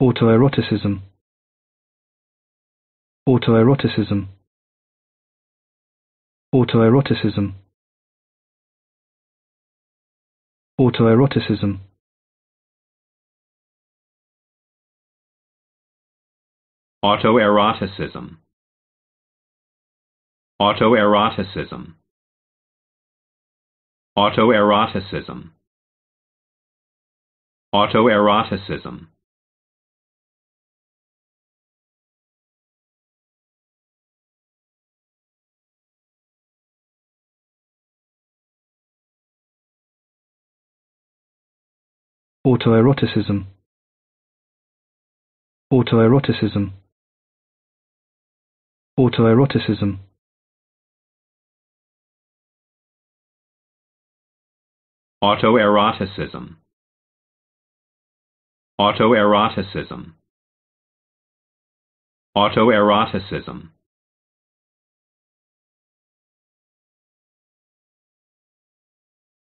autoeroticism autoeroticism autoeroticism autoeroticism autoeroticism autoeroticism autoeroticism autoeroticism autoeroticism autoeroticism autoeroticism autoeroticism autoeroticism autoeroticism